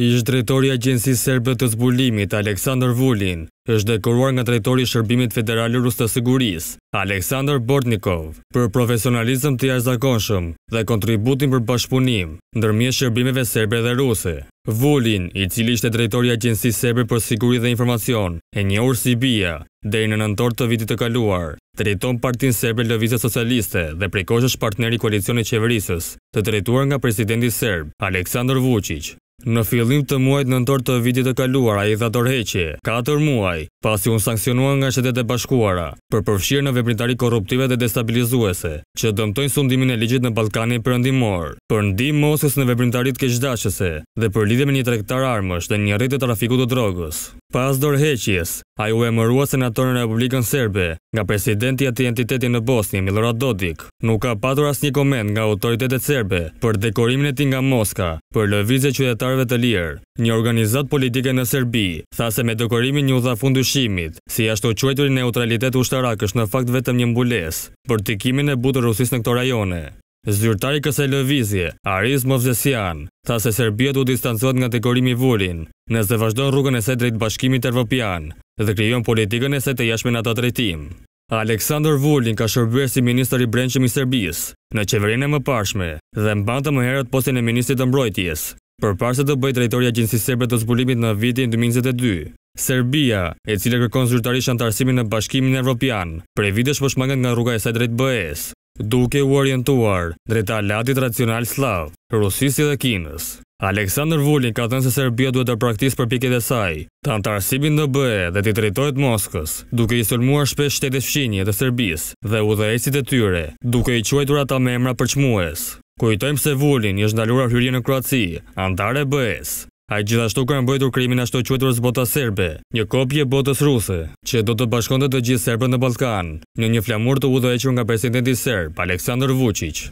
Ishtë drejtori Agjensi Serbe të zbulimit, Aleksandr Vullin, është dekoruar nga drejtori Shërbimit Federal Rusë të Siguris, Aleksandr Bortnikov, për profesionalizm të zakonshëm dhe kontributin për bashkëpunim, ndërmje Shërbimeve Serbe dhe Rusë. Vullin, i cili ishte drejtori Agjensi Serbe për Siguri dhe Informacion, e një urë si bia, dhe i në nëntor të vitit të kaluar, drejton partin Serbe Lëvizja Socialiste dhe prekosh partneri koalicionit qeverisës, të drejtuar nga presidenti Serb, Aleksandr Vucic. Në fillim të muajt nëntor të vitit të kaluar, ai dha dorëheqje 4 muaj, pasi u sankcionua nga Qytetet e Bashkuara për përfshirje në veprimtari korruptive dhe destabilizuese, që dëmtojnë sundimin e ligjit në Ballkanin Perëndimor, për mosës në veprimtaritë keqdashëse dhe për lidhje me një tregtar armësh dhe një rrjet të trafikut të drogës. Pas a ai u emërua senator në Republikën Serbe nga presidenti i atij entiteti në Bosni, Milorad Dodik. Nuk ka patur asnjë koment nga autoritetet serbe për dekorimin e tij nga Moska për lëvizje qytetarëve të lirë. Një organizat politike në Serbi tha se me dekorimin një dha fund dyshimit, si ashtu qëtëri neutralitet ushtarak është në fakt vetëm një mbulesë për tikimin e butë rusis në këto rajone. Zyrtari kësaj lëvizje, Aris Mëvzesian, tha se Serbia du distancuat nga korimi vullin, nëse vazhdon rrugën e se drejt bashkimit Evropian dhe kryon politikën e se të jashme nga të drejtim. Aleksandr Vullin ka shërbër si minister i Brendshëm i Serbisë në qeverinë më pashme dhe mbanta më herët postin e Ministrit të Mbrojtjes, përpara se të bëjt drejtori i Agjencisë Serbe të Zbulimit në vitin 2022. Serbia, e cila kërkon zyrtarisht antarësimin në Bashkimin Evropian, prej po shmanget nga rruga e saj drejt be duke u orientuar drejta latit racional slav, Rusisi dhe Kinës. Aleksandr Vullin ka thënë se Serbia duhet të praktisë për pikit e saj, të antarësibin në bëhe dhe të tëritojt Moskës, duke i sëlmuar shpesh shtetës fshinje dhe Serbis dhe u dhe esit e tyre, duke i quajtur ata memra përqmues. Kujtojmë se Vullin i është ndalura hyrje në Kroaci, antare bëhes. A i gjithashtu kanë bëjtur krimin ashtu qëtërës bota Serbe, një kopje botës ruse, që do të bashkonde të gjithë Serbe në Balkan, në një flamur të udo eqër nga presidenti Serb, Aleksandr Vucic.